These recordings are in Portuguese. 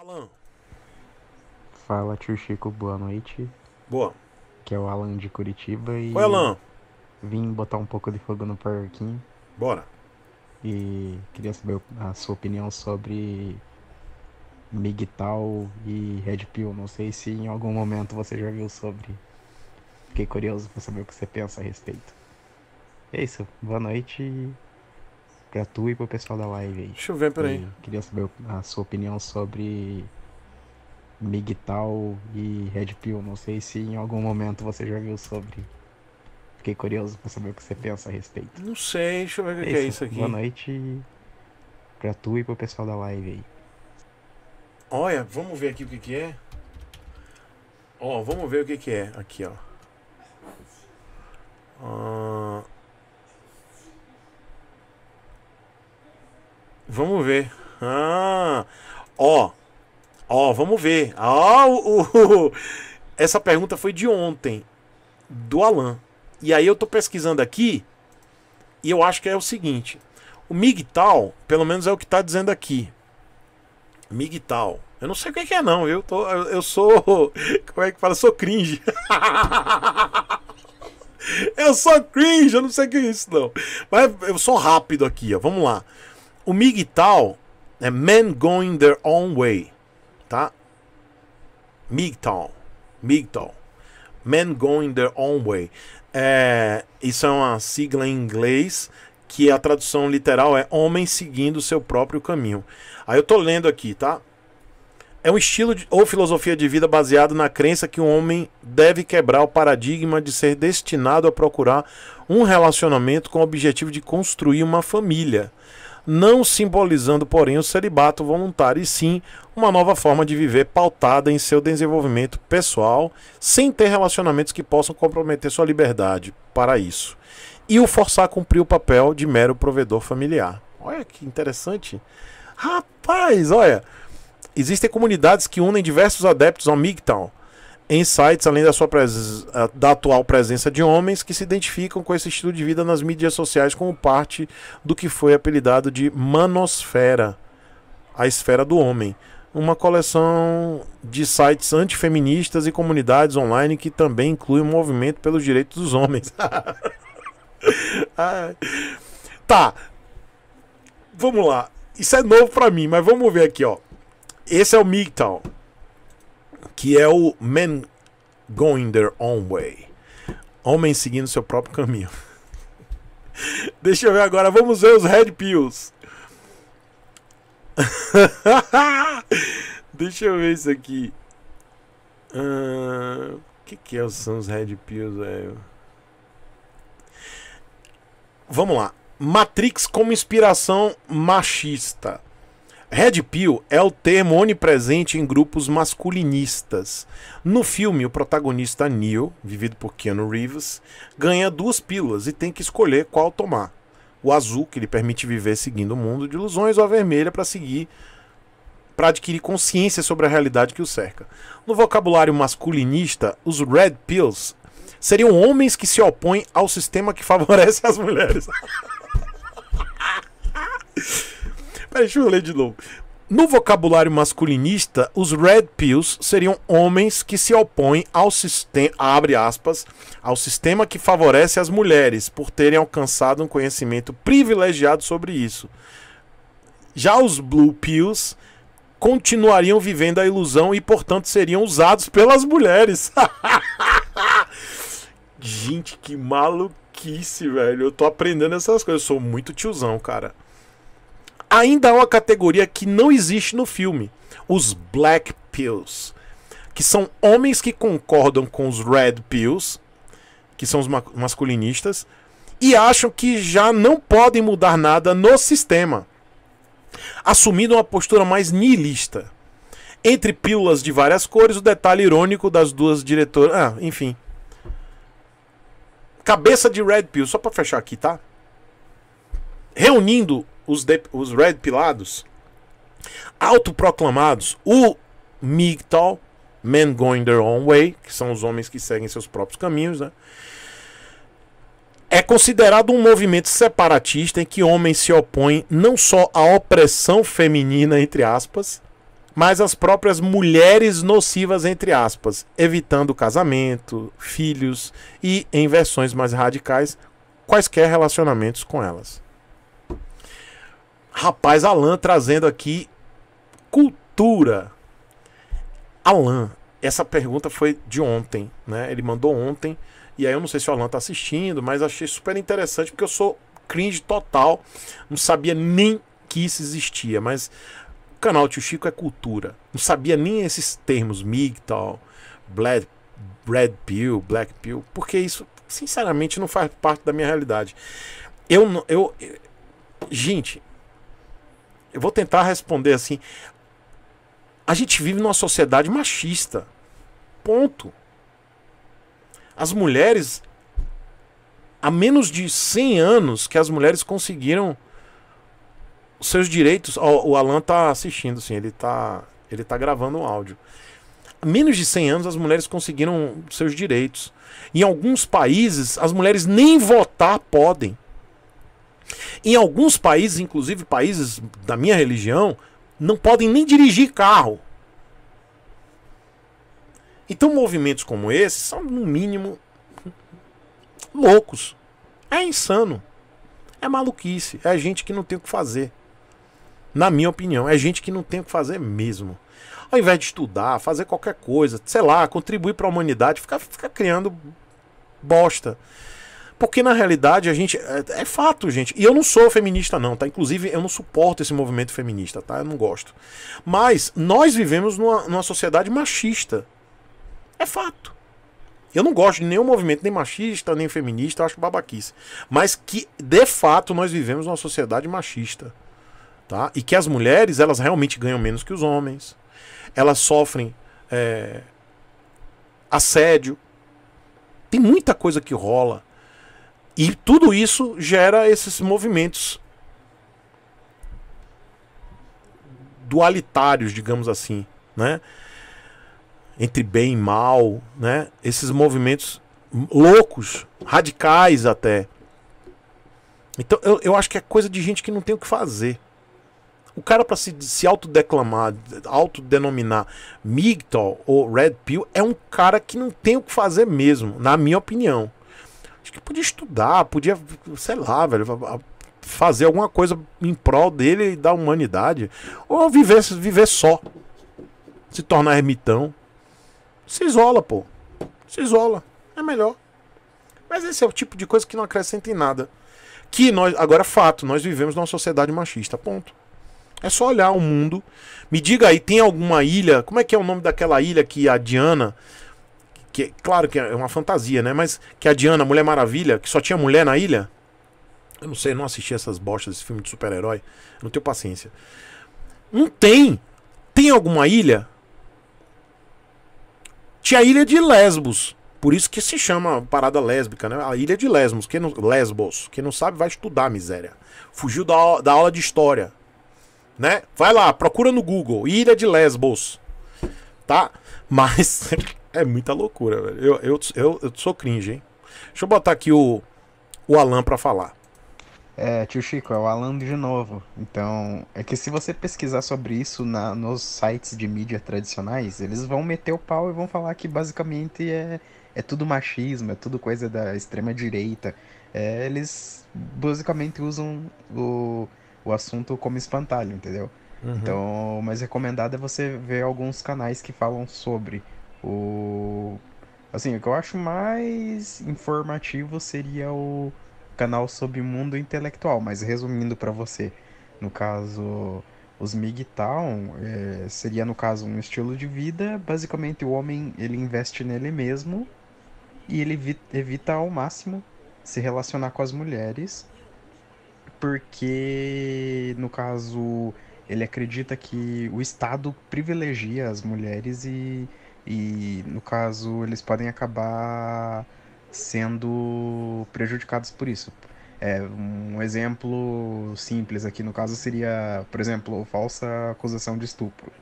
Alan. Fala, tio Chico, boa noite. Boa. Que é o Alan de Curitiba e. Oi, Alan. Vim botar um pouco de fogo no parquinho. Bora. E queria saber a sua opinião sobre MGTOW e Red Pill. Não sei se em algum momento você já viu sobre. Fiquei curioso pra saber o que você pensa a respeito. É isso, boa noite Pra tu e pro pessoal da live aí. Deixa eu ver, peraí. Eu queria saber a sua opinião sobre MGTOW e Red Pill. Não sei se em algum momento você já viu sobre. Fiquei curioso pra saber o que você pensa a respeito. Não sei, deixa eu ver o que, é, é isso aqui. Boa noite pra tu e pro pessoal da live aí. Olha, vamos ver aqui o que que é. Ó, vamos ver o que que é aqui, ó. Ah... Vamos ver. Ah, ó. Ó, vamos ver. Ah, essa pergunta foi de ontem, do Alan. E aí eu tô pesquisando aqui e eu acho que é o seguinte. O MGTOW, pelo menos é o que tá dizendo aqui. MGTOW. Eu não sei o que é não, viu? Tô, eu, eu sou... Como é que fala? Eu sou cringe. eu sou cringe, eu não sei o que é isso não. Mas eu sou rápido aqui, ó. Vamos lá. O MGTOW é Men Going Their Own Way, tá? MGTOW, MGTOW, Men Going Their Own Way. É, isso é uma sigla em inglês que a tradução literal é homens seguindo seu próprio caminho. Aí eu tô lendo aqui, tá? É um estilo de, ou filosofia de vida baseado na crença que o homem deve quebrar o paradigma de ser destinado a procurar um relacionamento com o objetivo de construir uma família não simbolizando, porém, o celibato voluntário, e sim uma nova forma de viver pautada em seu desenvolvimento pessoal, sem ter relacionamentos que possam comprometer sua liberdade para isso, e o forçar a cumprir o papel de mero provedor familiar. Olha que interessante. Rapaz, olha, existem comunidades que unem diversos adeptos ao MGTOW em sites, além da, sua da atual presença de homens que se identificam com esse estilo de vida nas mídias sociais como parte do que foi apelidado de manosfera, a esfera do homem. Uma coleção de sites antifeministas e comunidades online que também inclui o movimento pelos direitos dos homens. tá. Vamos lá. Isso é novo para mim, mas vamos ver aqui, ó. Esse é o MGTOW que é o Men Going Their Own Way. homem seguindo seu próprio caminho. Deixa eu ver agora, vamos ver os Red Pills. Deixa eu ver isso aqui. Ah, o uh, que, que são é os Red Pills, velho? Vamos lá. Matrix como inspiração machista. Red Pill é o termo onipresente em grupos masculinistas. No filme, o protagonista Neil, vivido por Keanu Reeves, ganha duas pílulas e tem que escolher qual tomar. O azul, que lhe permite viver seguindo o mundo de ilusões, ou a vermelha para seguir para adquirir consciência sobre a realidade que o cerca. No vocabulário masculinista, os red pills seriam homens que se opõem ao sistema que favorece as mulheres. Peraí, deixa eu ler de novo. No vocabulário masculinista, os red pills seriam homens que se opõem ao sistema, abre aspas, ao sistema que favorece as mulheres por terem alcançado um conhecimento privilegiado sobre isso. Já os blue pills continuariam vivendo a ilusão e, portanto, seriam usados pelas mulheres. Gente, que maluquice, velho. Eu tô aprendendo essas coisas. Eu sou muito tiozão, cara ainda há uma categoria que não existe no filme: os Black Pills. Que são homens que concordam com os Red Pills, que são os ma masculinistas, e acham que já não podem mudar nada no sistema, assumindo uma postura mais niilista. Entre pílulas de várias cores, o detalhe irônico das duas diretoras. Ah, enfim. Cabeça de Red Pill, só para fechar aqui, tá? Reunindo os, de, os Red Pilados, autoproclamados, o MGTOW, Men Going Their Own Way, que são os homens que seguem seus próprios caminhos, né? É considerado um movimento separatista em que homens se opõem não só à opressão feminina, entre aspas, mas às próprias mulheres nocivas, entre aspas, evitando casamento, filhos e, em versões mais radicais, quaisquer relacionamentos com elas. Rapaz, Alan trazendo aqui cultura. Alan, essa pergunta foi de ontem, né? Ele mandou ontem. E aí eu não sei se o Alan tá assistindo, mas achei super interessante porque eu sou cringe total. Não sabia nem que isso existia, mas o canal Tio Chico é cultura. Não sabia nem esses termos MGTOW, Brad, Brad Pill, Black Pill, porque isso sinceramente não faz parte da minha realidade. Eu eu gente, eu vou tentar responder assim. A gente vive numa sociedade machista. Ponto. As mulheres há menos de 100 anos que as mulheres conseguiram os seus direitos. o Alan tá assistindo, sim, ele tá, ele tá gravando um áudio. Há menos de 100 anos as mulheres conseguiram seus direitos. Em alguns países, as mulheres nem votar podem. Em alguns países, inclusive países da minha religião, não podem nem dirigir carro. Então, movimentos como esse são, no mínimo, loucos. É insano. É maluquice. É gente que não tem o que fazer. Na minha opinião, é gente que não tem o que fazer mesmo. Ao invés de estudar, fazer qualquer coisa, sei lá, contribuir para a humanidade, ficar, ficar criando bosta. Porque na realidade a gente. É, é, fato, gente. E eu não sou feminista, não, tá? Inclusive, eu não suporto esse movimento feminista, tá? Eu não gosto. Mas nós vivemos numa, numa sociedade machista. É fato. Eu não gosto de nenhum movimento, nem machista, nem feminista, eu acho babaquice. Mas que, de fato, nós vivemos numa sociedade machista. Tá? E que as mulheres, elas realmente ganham menos que os homens. Elas sofrem é, assédio. Tem muita coisa que rola e tudo isso gera esses movimentos dualitários, digamos assim, né? Entre bem e mal, né? Esses movimentos loucos, radicais até. Então eu, eu acho que é coisa de gente que não tem o que fazer. O cara para se, se autodeclamar, autodenominar MGTOW ou Red Pill é um cara que não tem o que fazer mesmo, na minha opinião. Acho que podia estudar, podia, sei lá, velho, fazer alguma coisa em prol dele e da humanidade. Ou viver, viver só. Se tornar ermitão. Se isola, pô. Se isola. É melhor. Mas esse é o tipo de coisa que não acrescenta em nada. Que nós, agora é fato, nós vivemos numa sociedade machista, ponto. É só olhar o mundo. Me diga aí, tem alguma ilha? Como é que é o nome daquela ilha que a Diana que claro que é uma fantasia, né? Mas que a Diana, Mulher Maravilha, que só tinha mulher na ilha. Eu não sei, não assisti essas bostas, desse filme de super-herói. Não tenho paciência. Não tem. Tem alguma ilha? Tinha a ilha de Lesbos. Por isso que se chama parada lésbica, né? A ilha de Lesbos. Quem não, Lesbos. Quem não sabe vai estudar, miséria. Fugiu da, da aula de história. Né? Vai lá, procura no Google. Ilha de Lesbos. Tá? Mas. É muita loucura, velho. Eu, eu, eu, eu sou cringe, hein? Deixa eu botar aqui o, o Alan para falar. É, tio Chico, é o Alan de novo. Então, é que se você pesquisar sobre isso na, nos sites de mídia tradicionais, eles vão meter o pau e vão falar que basicamente é, é tudo machismo, é tudo coisa da extrema direita. É, eles basicamente usam o, o assunto como espantalho, entendeu? Uhum. Então, mas recomendado é você ver alguns canais que falam sobre o assim, o que eu acho mais informativo seria o canal sobre mundo Intelectual, mas resumindo para você, no caso os MGTOW é, seria no caso um estilo de vida, basicamente o homem ele investe nele mesmo e ele evita ao máximo se relacionar com as mulheres, porque no caso ele acredita que o Estado privilegia as mulheres e e, no caso, eles podem acabar sendo prejudicados por isso. É, um exemplo simples aqui no caso seria, por exemplo, falsa acusação de estupro,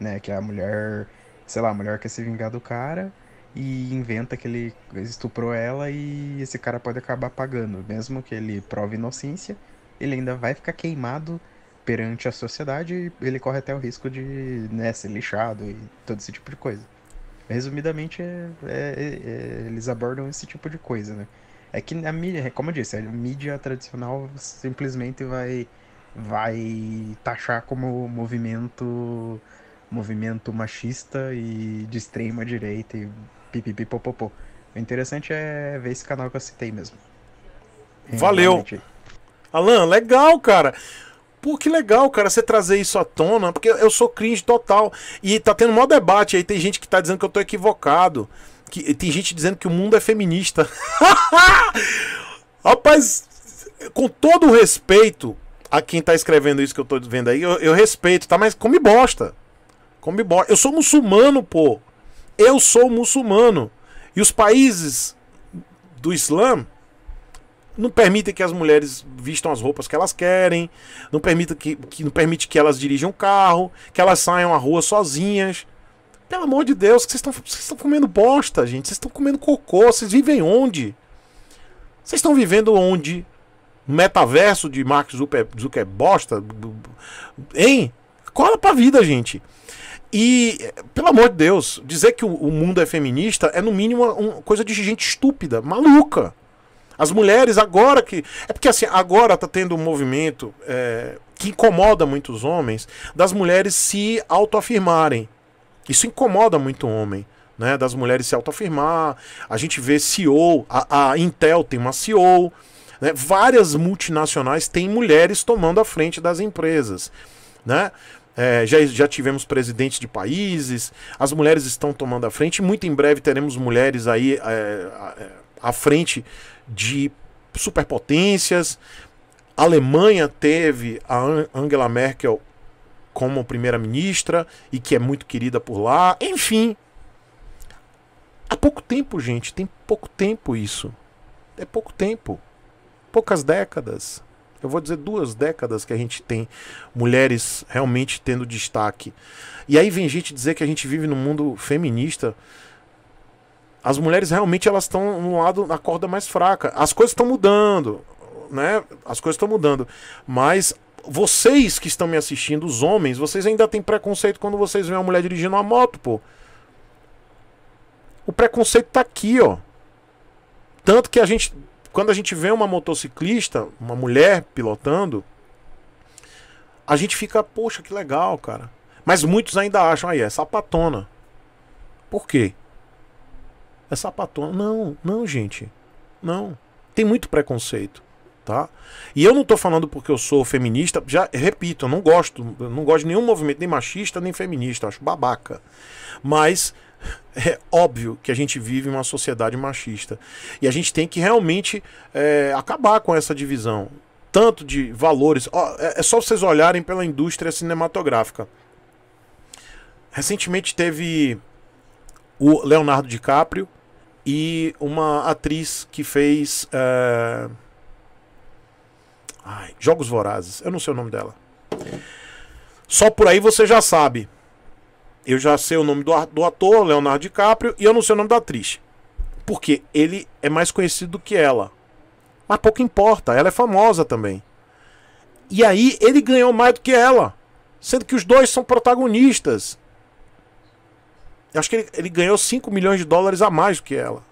né? Que a mulher, sei lá, a mulher quer se vingar do cara e inventa que ele estuprou ela e esse cara pode acabar pagando, mesmo que ele prove inocência, ele ainda vai ficar queimado perante a sociedade e ele corre até o risco de né, ser lixado e todo esse tipo de coisa. Resumidamente, é é, é, é, eles abordam esse tipo de coisa, né? É que a mídia, é, como eu disse, a mídia tradicional simplesmente vai vai taxar como movimento movimento machista e de extrema direita e pipipipopopô. O interessante é ver esse canal que eu citei mesmo. Valeu. Alan, legal, cara pô, que legal, cara, você trazer isso à tona, porque eu sou cringe total. E tá tendo maior debate aí, tem gente que tá dizendo que eu tô equivocado. Que, tem gente dizendo que o mundo é feminista. Rapaz, com todo o respeito a quem tá escrevendo isso que eu tô vendo aí, eu, eu respeito, tá? Mas come bosta. Come bosta. Eu sou muçulmano, pô. Eu sou muçulmano. E os países do Islã não permite que as mulheres vistam as roupas que elas querem, não permite que, que não permite que elas dirijam o carro, que elas saiam à rua sozinhas. Pelo amor de Deus, vocês estão comendo bosta, gente. Vocês estão comendo cocô. Vocês vivem onde? Vocês estão vivendo onde? Metaverso de Mark Zuckerberg bosta? Hein? Cola pra vida, gente. E, pelo amor de Deus, dizer que o, mundo é feminista é, no mínimo, uma coisa de gente estúpida, maluca. As mulheres agora que. É porque assim, agora tá tendo um movimento é, que incomoda muitos homens das mulheres se autoafirmarem. Isso incomoda muito o homem. Né, das mulheres se autoafirmar, a gente vê CEO, a, a Intel tem uma CEO, né, várias multinacionais têm mulheres tomando a frente das empresas. Né? É, já, já tivemos presidentes de países, as mulheres estão tomando a frente, muito em breve teremos mulheres aí. É, é, à frente de superpotências. A Alemanha teve a Angela Merkel como primeira-ministra e que é muito querida por lá. Enfim, há pouco tempo, gente, tem pouco tempo isso. É pouco tempo. Poucas décadas. Eu vou dizer duas décadas que a gente tem mulheres realmente tendo destaque. E aí vem gente dizer que a gente vive num mundo feminista as mulheres realmente elas estão no lado na corda mais fraca. As coisas estão mudando, né? As coisas estão mudando, mas vocês que estão me assistindo, os homens, vocês ainda têm preconceito quando vocês veem uma mulher dirigindo uma moto, pô. O preconceito tá aqui, ó. Tanto que a gente quando a gente vê uma motociclista, uma mulher pilotando, a gente fica, poxa, que legal, cara. Mas muitos ainda acham aí, é sapatona. Por quê? é sapatona. Não, não, gente. Não. Tem muito preconceito, tá? E eu não tô falando porque eu sou feminista, já repito, eu não gosto, eu não gosto de nenhum movimento nem machista, nem feminista, acho babaca. Mas é óbvio que a gente vive uma sociedade machista. E a gente tem que realmente é, acabar com essa divisão. Tanto de valores. Ó, é, é só vocês olharem pela indústria cinematográfica. Recentemente teve o Leonardo DiCaprio e uma atriz que fez eh, Ai, Jogos Vorazes. Eu não sei o nome dela. Só por aí você já sabe. Eu já sei o nome do, do ator, Leonardo DiCaprio, e eu não sei o nome da atriz. Porque ele é mais conhecido do que ela. Mas pouco importa, ela é famosa também. E aí ele ganhou mais do que ela. Sendo que os dois são protagonistas eu acho que ele, ele ganhou 5 milhões de dólares a mais do que ela.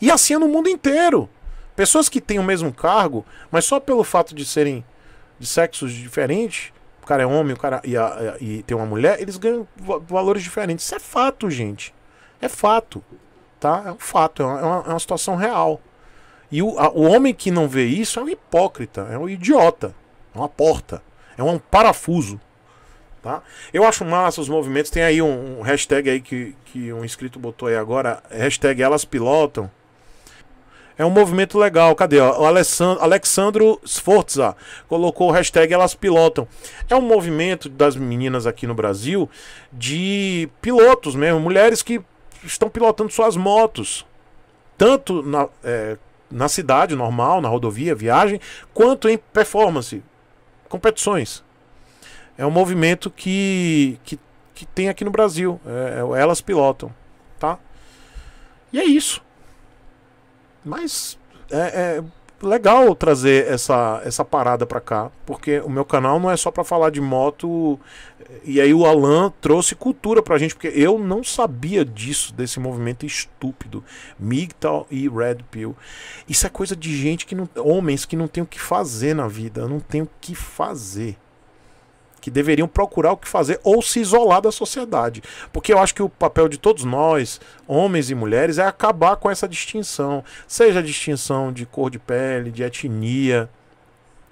E assim é no mundo inteiro. Pessoas que têm o mesmo cargo, mas só pelo fato de serem de sexos diferentes, o cara é homem, o cara e, a, e tem uma mulher, eles ganham valores diferentes. Isso é fato, gente. É fato, tá? É um fato, é, é uma, é uma situação real. E o, a, o homem que não vê isso é um hipócrita, é um idiota, é uma porta, é um parafuso. Tá? Eu acho massa os movimentos. Tem aí um, um hashtag aí que, que um inscrito botou aí agora. Hashtag elas pilotam. É um movimento legal. Cadê? O Alessandro, Alexandro Sforza colocou o hashtag Elas Pilotam. É um movimento das meninas aqui no Brasil de pilotos mesmo, mulheres que estão pilotando suas motos. Tanto na, é, na cidade normal, na rodovia, viagem, quanto em performance, competições é um movimento que, que, que tem aqui no Brasil. É, é, elas pilotam, tá? E é isso. Mas é, é legal trazer essa, essa parada para cá, porque o meu canal não é só para falar de moto. E aí o Alan trouxe cultura pra gente, porque eu não sabia disso, desse movimento estúpido, MGTOW e Red Pill. Isso é coisa de gente que não, homens que não tem o que fazer na vida, não tem o que fazer que deveriam procurar o que fazer ou se isolar da sociedade. Porque eu acho que o papel de todos nós, homens e mulheres, é acabar com essa distinção. Seja a distinção de cor de pele, de etnia,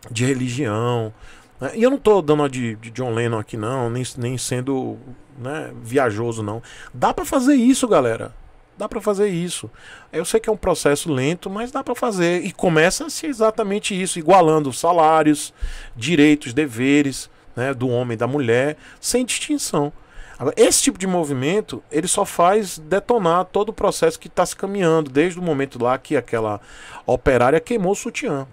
de religião. Né? E eu não estou dando a de, de, John Lennon aqui, não, nem, nem sendo né, viajoso, não. Dá para fazer isso, galera dá para fazer isso. Eu sei que é um processo lento, mas dá para fazer. E começa-se exatamente isso, igualando salários, direitos, deveres né, do homem, e da mulher, sem distinção. Agora, esse tipo de movimento, ele só faz detonar todo o processo que está se caminhando, desde o momento lá que aquela operária queimou o sutiã.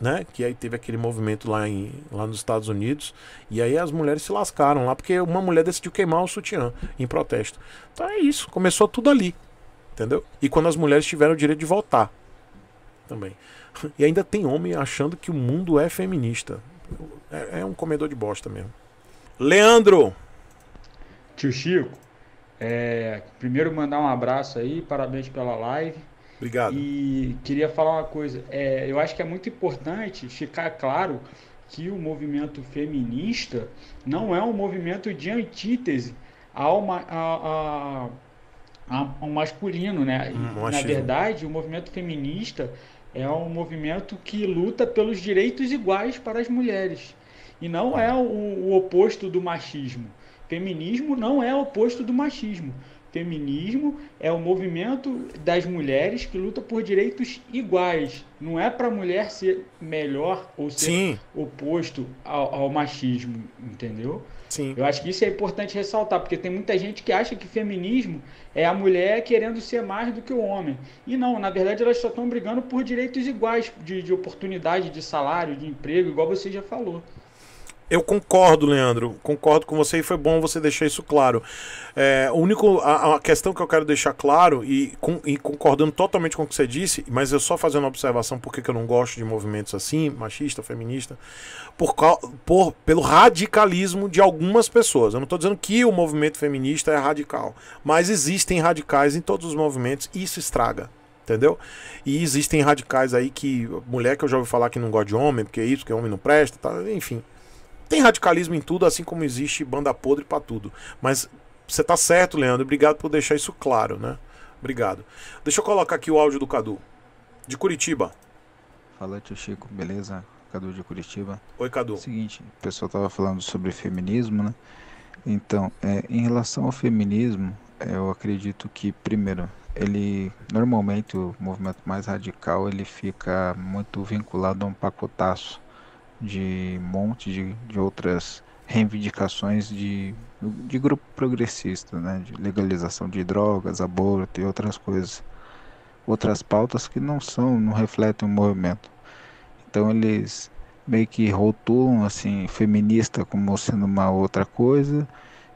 Né? Que aí teve aquele movimento lá, em, lá nos Estados Unidos. E aí as mulheres se lascaram lá, porque uma mulher decidiu queimar o sutiã em protesto. Então é isso, começou tudo ali. Entendeu? E quando as mulheres tiveram o direito de votar também. E ainda tem homem achando que o mundo é feminista é, é um comedor de bosta mesmo. Leandro! Tio Chico, é, primeiro mandar um abraço aí, parabéns pela live. Obrigado. E queria falar uma coisa. É, eu acho que é muito importante ficar claro que o movimento feminista não é um movimento de antítese ao, a, a, a, ao masculino, né? Hum, Na verdade, o movimento feminista é um movimento que luta pelos direitos iguais para as mulheres. E não é o, o oposto do machismo. Feminismo não é oposto do machismo feminismo é o movimento das mulheres que luta por direitos iguais. Não é para a mulher ser melhor ou ser Sim. oposto ao, ao, machismo, entendeu? Sim. Eu acho que isso é importante ressaltar, porque tem muita gente que acha que feminismo é a mulher querendo ser mais do que o homem. E não, na verdade elas só estão brigando por direitos iguais de, de oportunidade, de salário, de emprego, igual você já falou. Eu concordo, Leandro. Concordo com você e foi bom você deixar isso claro. É, o único, a, a, questão que eu quero deixar claro e, com, e, concordando totalmente com o que você disse, mas eu só fazendo uma observação porque que eu não gosto de movimentos assim, machista, feminista, por, por pelo radicalismo de algumas pessoas. Eu não estou dizendo que o movimento feminista é radical, mas existem radicais em todos os movimentos e isso estraga entendeu? E existem radicais aí que mulher que eu já ouvi falar que não gosta de homem, porque é isso, que homem não presta, tá? enfim. Tem radicalismo em tudo, assim como existe banda podre para tudo. Mas você tá certo, Leandro. Obrigado por deixar isso claro, né? Obrigado. Deixa eu colocar aqui o áudio do Cadu, de Curitiba. Fala, tio Chico, beleza? Cadu de Curitiba. Oi, Cadu. Seguinte, o pessoal tava falando sobre feminismo, né? Então, é, em relação ao feminismo, eu acredito que, primeiro, ele normalmente o movimento mais radical ele fica muito vinculado a um pacotaço de um monte de, de outras reivindicações de, de grupo progressista, né? de legalização de drogas, aborto e outras coisas. Outras pautas que não são, não refletem o movimento. Então eles meio que rotulam assim, feminista como sendo uma outra coisa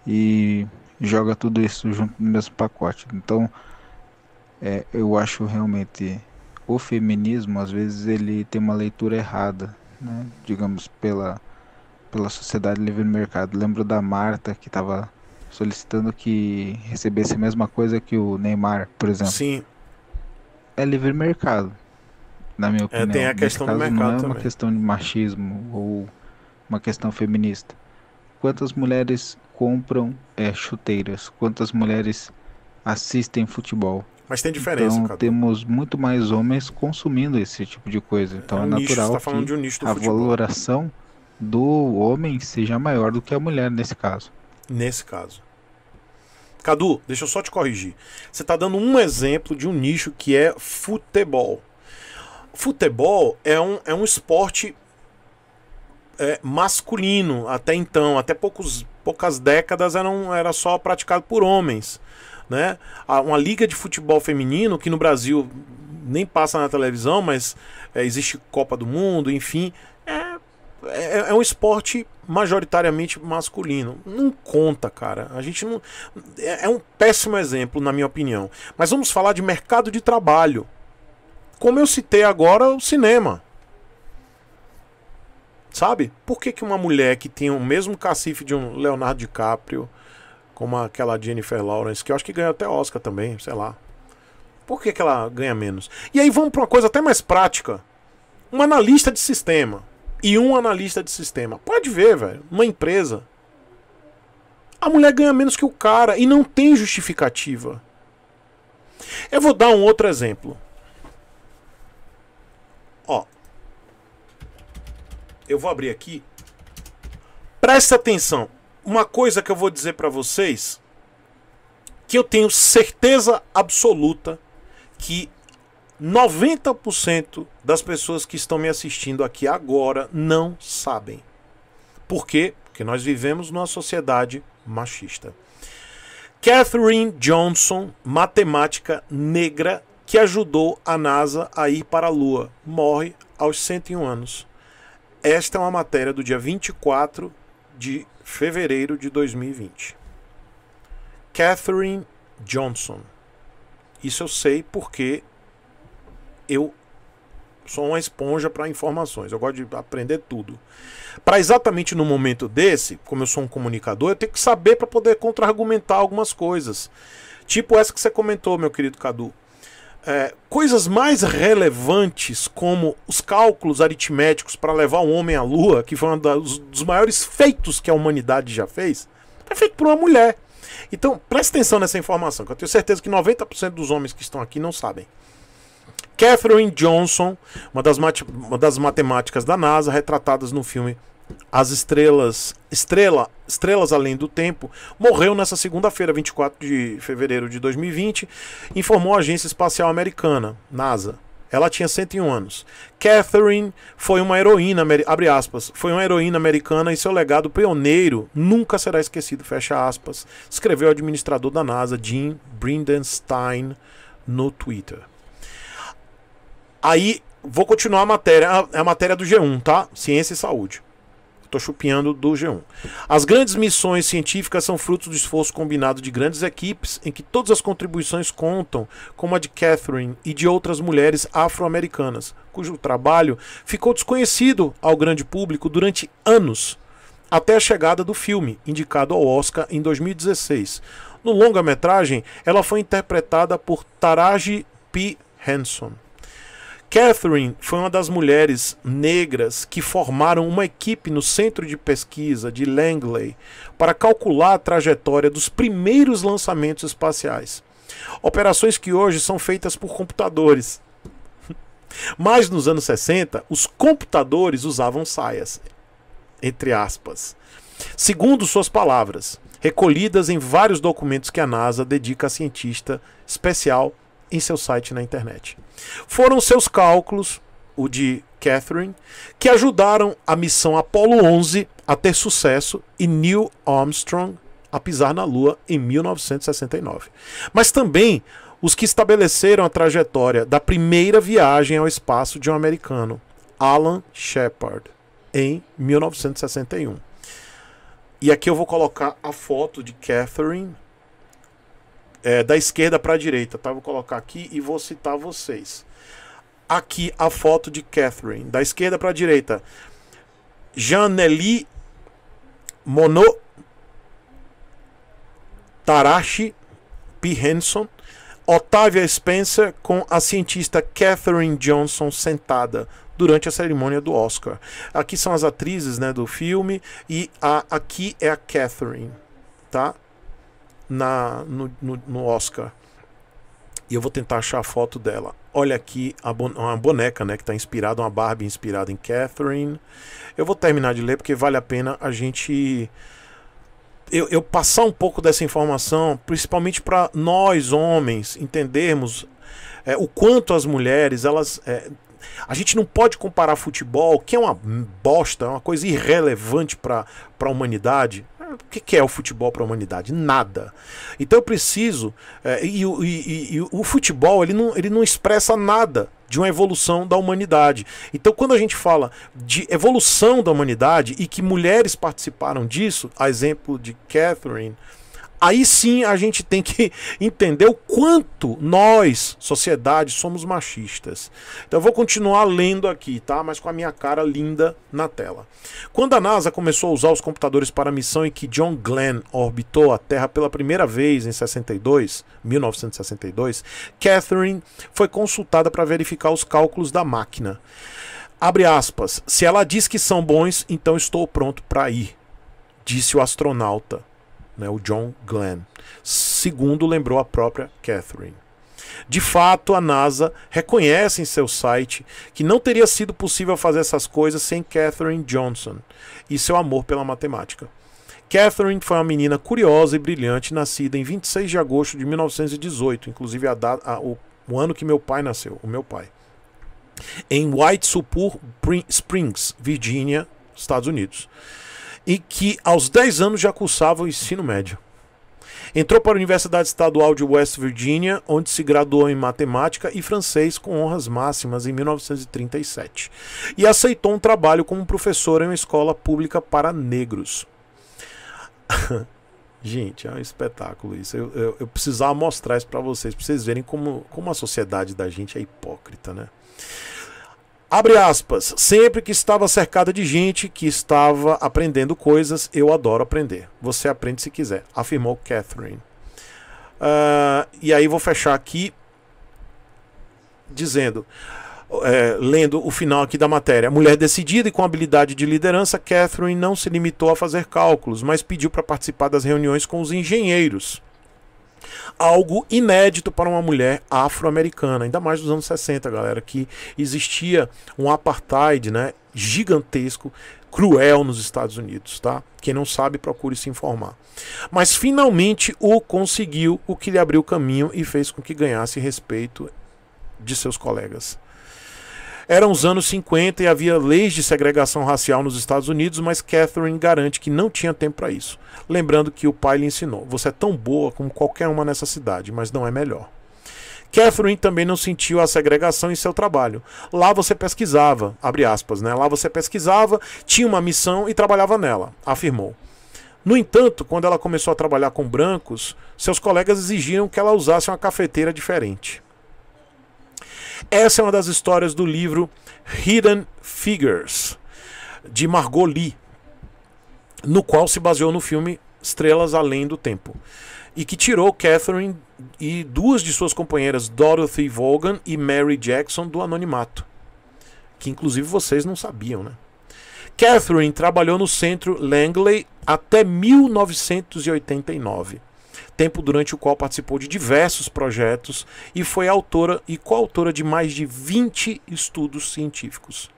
e joga tudo isso junto no mesmo pacote. Então é, eu acho realmente o feminismo às vezes ele tem uma leitura errada né, digamos, pela, pela sociedade livre mercado. Lembro da Marta que estava solicitando que recebesse a mesma coisa que o Neymar, por exemplo. Sim. É livre mercado, na minha opinião. É, tem a questão do mercado não é também. uma questão de machismo ou uma questão feminista. Quantas mulheres compram é, chuteiras? Quantas mulheres assistem futebol? Mas tem diferença, então, Cadu. temos muito mais homens consumindo esse tipo de coisa. Então é, é natural nicho, tá que um nicho a futebol. valoração do homem seja maior do que a mulher nesse caso. Nesse caso. Cadu, deixa eu só te corrigir. Você está dando um exemplo de um nicho que é futebol. Futebol é um, é um esporte é, masculino até então. Até poucos, poucas décadas era, um, era só praticado por homens né? Uma liga de futebol feminino que no Brasil nem passa na televisão, mas é, existe Copa do Mundo, enfim. É, é, é, é, um esporte majoritariamente masculino. Não conta, cara. A gente não. É, é um péssimo exemplo, na minha opinião. Mas vamos falar de mercado de trabalho. Como eu citei agora, o cinema. Sabe? Por que, que uma mulher que tem o mesmo cacife de um Leonardo DiCaprio, como aquela Jennifer Lawrence, que eu acho que ganhou até Oscar também, sei lá. Por que, que ela ganha menos? E aí vamos para uma coisa até mais prática. Um analista de sistema e um analista de sistema. Pode ver, velho, uma empresa. A mulher ganha menos que o cara e não tem justificativa. Eu vou dar um outro exemplo. Ó. Eu vou abrir aqui. Presta atenção uma coisa que eu vou dizer para vocês que eu tenho certeza absoluta que 90% das pessoas que estão me assistindo aqui agora não sabem. Por quê? Porque nós vivemos numa sociedade machista. Catherine Johnson, matemática negra que ajudou a NASA a ir para a Lua, morre aos 101 anos. Esta é uma matéria do dia 24 de fevereiro de 2020. Catherine Johnson. Isso eu sei porque eu sou uma esponja para informações, eu gosto de aprender tudo. Para exatamente no momento desse, como eu sou um comunicador, eu tenho que saber para poder contra-argumentar algumas coisas. Tipo essa que você comentou, meu querido Cadu é, coisas mais relevantes, como os cálculos aritméticos para levar o homem à lua, que foi um dos, dos maiores feitos que a humanidade já fez, é feito por uma mulher. Então, preste atenção nessa informação, que eu tenho certeza que 90% dos homens que estão aqui não sabem. Catherine Johnson, uma das, uma das matemáticas da NASA, retratadas no filme as estrelas, estrela, estrelas além do tempo, morreu nessa segunda-feira, 24 de fevereiro de 2020, informou a Agência Espacial Americana, NASA. Ela tinha 101 anos. Catherine foi uma heroína, abre aspas, foi uma heroína americana e seu legado pioneiro nunca será esquecido, fecha aspas, escreveu o administrador da NASA, Jim Brindenstein, no Twitter. Aí, vou continuar a matéria, a matéria do G1, tá? Ciência e Saúde. Estou chupinhando do G1. As grandes missões científicas são frutos do esforço combinado de grandes equipes, em que todas as contribuições contam, como a de Catherine e de outras mulheres afro-americanas, cujo trabalho ficou desconhecido ao grande público durante anos, até a chegada do filme, indicado ao Oscar em 2016. No longa-metragem, ela foi interpretada por Taraji P. Henson. Catherine foi uma das mulheres negras que formaram uma equipe no centro de pesquisa de Langley para calcular a trajetória dos primeiros lançamentos espaciais. Operações que hoje são feitas por computadores. Mas nos anos 60, os computadores usavam saias, entre aspas. Segundo suas palavras, recolhidas em vários documentos que a NASA dedica a cientista especial em seu site na internet. Foram seus cálculos, o de Catherine, que ajudaram a missão Apollo 11 a ter sucesso e Neil Armstrong a pisar na Lua em 1969. Mas também os que estabeleceram a trajetória da primeira viagem ao espaço de um americano, Alan Shepard, em 1961. E aqui eu vou colocar a foto de Catherine é, da esquerda para a direita, tá? Vou colocar aqui e vou citar vocês. Aqui a foto de Catherine, da esquerda para a direita. Janely Monod Tarashi P. Henson, Otávia Spencer com a cientista Catherine Johnson sentada durante a cerimônia do Oscar. Aqui são as atrizes né, do filme e a, aqui é a Catherine, tá? na, no, no, no Oscar. E eu vou tentar achar a foto dela. Olha aqui a bon uma boneca, né? Que está inspirada, uma Barbie inspirada em Catherine. Eu vou terminar de ler porque vale a pena a gente. Eu, eu passar um pouco dessa informação, principalmente para nós homens entendermos é, o quanto as mulheres elas é, a gente não pode comparar futebol, que é uma bosta, é uma coisa irrelevante para a humanidade, o que, que é o futebol para a humanidade? Nada. Então eu preciso. É, e, e, e, o futebol ele não, ele não expressa nada de uma evolução da humanidade. Então, quando a gente fala de evolução da humanidade e que mulheres participaram disso, a exemplo de Catherine aí sim a gente tem que entender o quanto nós, sociedade, somos machistas. Então eu vou continuar lendo aqui, tá? Mas com a minha cara linda na tela. Quando a NASA começou a usar os computadores para a missão em que John Glenn orbitou a Terra pela primeira vez em 62, 1962, Catherine foi consultada para verificar os cálculos da máquina. Abre aspas. Se ela diz que são bons, então estou pronto para ir, disse o astronauta né, o John Glenn. Segundo lembrou a própria Catherine. De fato, a NASA reconhece em seu site que não teria sido possível fazer essas coisas sem Catherine Johnson e seu amor pela matemática. Catherine foi uma menina curiosa e brilhante, nascida em 26 de agosto de 1918, inclusive a da, a, o, o, ano que meu pai nasceu, o meu pai, em White Springs, Virgínia, Estados Unidos e que aos 10 anos já cursava o ensino médio. Entrou para a Universidade Estadual de West Virginia, onde se graduou em matemática e francês com honras máximas em 1937, e aceitou um trabalho como professor em uma escola pública para negros. Gente, é um espetáculo isso. Eu, eu, eu precisava mostrar isso para vocês, para vocês verem como, como a sociedade da gente é hipócrita, né? Abre aspas. Sempre que estava cercada de gente que estava aprendendo coisas, eu adoro aprender. Você aprende se quiser, afirmou Catherine. Uh, e aí vou fechar aqui dizendo, é, lendo o final aqui da matéria. Mulher decidida e com habilidade de liderança, Catherine não se limitou a fazer cálculos, mas pediu para participar das reuniões com os engenheiros Algo inédito para uma mulher afro-americana, ainda mais nos anos 60, galera, que existia um apartheid, né, gigantesco, cruel nos Estados Unidos, tá? Quem não sabe, procure se informar. Mas finalmente o conseguiu, o que lhe abriu caminho e fez com que ganhasse respeito de seus colegas. Eram os anos 50 e havia leis de segregação racial nos Estados Unidos, mas Catherine garante que não tinha tempo para isso. Lembrando que o pai lhe ensinou: você é tão boa como qualquer uma nessa cidade, mas não é melhor. Catherine também não sentiu a segregação em seu trabalho. Lá você pesquisava, abre aspas, né? Lá você pesquisava, tinha uma missão e trabalhava nela, afirmou. No entanto, quando ela começou a trabalhar com brancos, seus colegas exigiam que ela usasse uma cafeteira diferente. Essa é uma das histórias do livro Hidden Figures, de Margot Lee, no qual se baseou no filme Estrelas Além do Tempo, e que tirou Catherine e duas de suas companheiras, Dorothy Vaughan e Mary Jackson, do anonimato, que inclusive vocês não sabiam, né? Catherine trabalhou no centro Langley até 1989 tempo durante o qual participou de diversos projetos e foi autora e coautora de mais de 20 estudos científicos.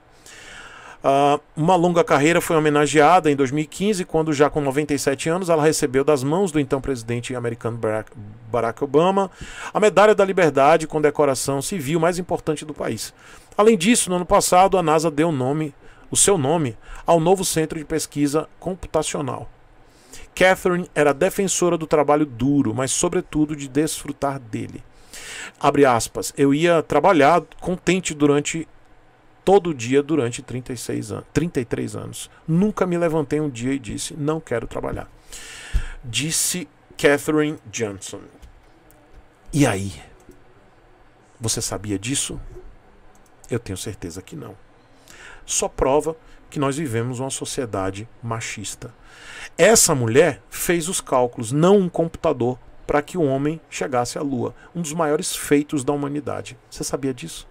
Uh, uma longa carreira foi homenageada em 2015, quando, já com 97 anos, ela recebeu das mãos do então presidente americano Barack, Barack Obama a Medalha da Liberdade com decoração civil mais importante do país. Além disso, no ano passado, a NASA deu nome, o seu nome ao novo Centro de Pesquisa Computacional. Catherine era defensora do trabalho duro, mas sobretudo de desfrutar dele. Abre aspas, eu ia trabalhar contente durante todo dia durante 36 anos, 33 anos. Nunca me levantei um dia e disse: "Não quero trabalhar". Disse Catherine Johnson. E aí? Você sabia disso? Eu tenho certeza que não. Só prova que nós vivemos uma sociedade machista essa mulher fez os cálculos, não um computador, para que o homem chegasse à Lua. Um dos maiores feitos da humanidade. Você sabia disso?